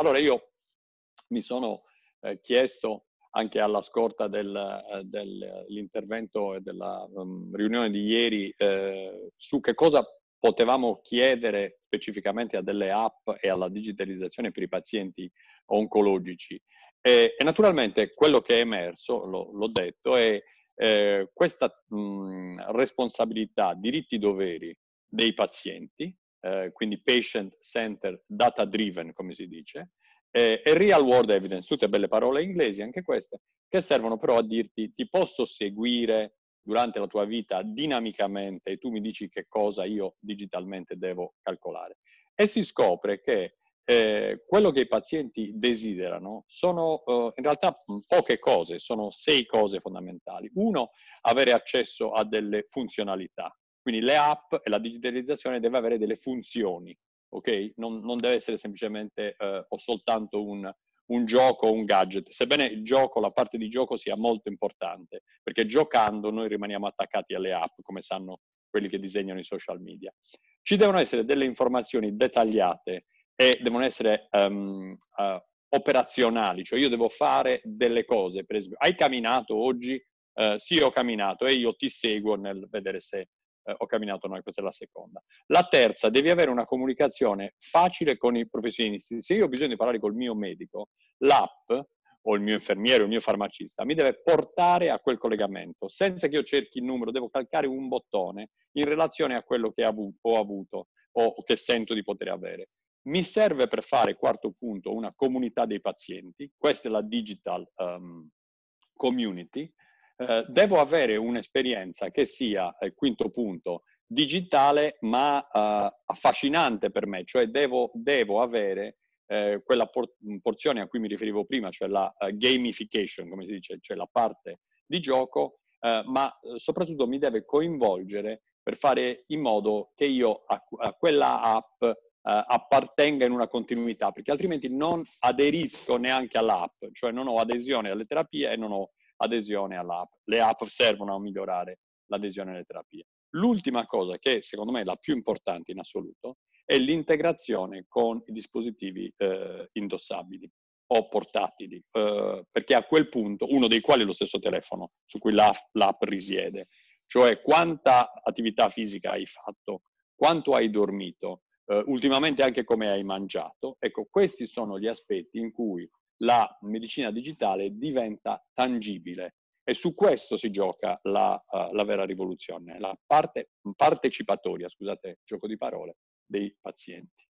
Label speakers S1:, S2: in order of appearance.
S1: Allora io mi sono eh, chiesto anche alla scorta dell'intervento eh, e della um, riunione di ieri eh, su che cosa potevamo chiedere specificamente a delle app e alla digitalizzazione per i pazienti oncologici. E, e naturalmente quello che è emerso, lo, l'ho detto, è eh, questa mh, mm, responsabilità, diritti-doveri dei pazienti eh, quindi patient center data driven, come si dice, eh, e real world evidence, tutte belle parole inglesi anche queste, che servono però a dirti ti posso seguire durante la tua vita dinamicamente e tu mi dici che cosa io digitalmente devo calcolare. E si scopre che eh, quello che i pazienti desiderano sono eh, in realtà poche cose, sono sei cose fondamentali. Uno, avere accesso a delle funzionalità, quindi le app e la digitalizzazione deve avere delle funzioni, ok? Non, non deve essere semplicemente eh, o soltanto un, un gioco o un gadget, sebbene il gioco, la parte di gioco sia molto importante, perché giocando noi rimaniamo attaccati alle app, come sanno quelli che disegnano i social media. Ci devono essere delle informazioni dettagliate e devono essere um, uh, operazionali, cioè io devo fare delle cose, per esempio, hai camminato oggi? Uh, sì, ho camminato e io ti seguo nel vedere se eh, ho camminato noi, questa è la seconda. La terza, devi avere una comunicazione facile con i professionisti. Se io ho bisogno di parlare col mio medico, l'app o il mio infermiere o il mio farmacista mi deve portare a quel collegamento, senza che io cerchi il numero, devo calcare un bottone in relazione a quello che ho avuto o che sento di poter avere. Mi serve per fare, quarto punto, una comunità dei pazienti, questa è la digital um, community, eh, devo avere un'esperienza che sia, il eh, quinto punto, digitale ma eh, affascinante per me, cioè devo, devo avere eh, quella por- porzione a cui mi riferivo prima, cioè la uh, gamification, come si dice, cioè la parte di gioco, eh, ma soprattutto mi deve coinvolgere per fare in modo che io a, a quella app eh, appartenga in una continuità, perché altrimenti non aderisco neanche all'app, cioè non ho adesione alle terapie e non ho adesione all'app. Le app servono a migliorare l'adesione alle terapie. L'ultima cosa, che secondo me è la più importante in assoluto, è l'integrazione con i dispositivi eh, indossabili o portatili, eh, perché a quel punto uno dei quali è lo stesso telefono su cui l'app, l'app risiede, cioè quanta attività fisica hai fatto, quanto hai dormito, eh, ultimamente anche come hai mangiato. Ecco, questi sono gli aspetti in cui la medicina digitale diventa tangibile. E su questo si gioca la, uh, la vera rivoluzione, la parte partecipatoria, scusate il gioco di parole, dei pazienti.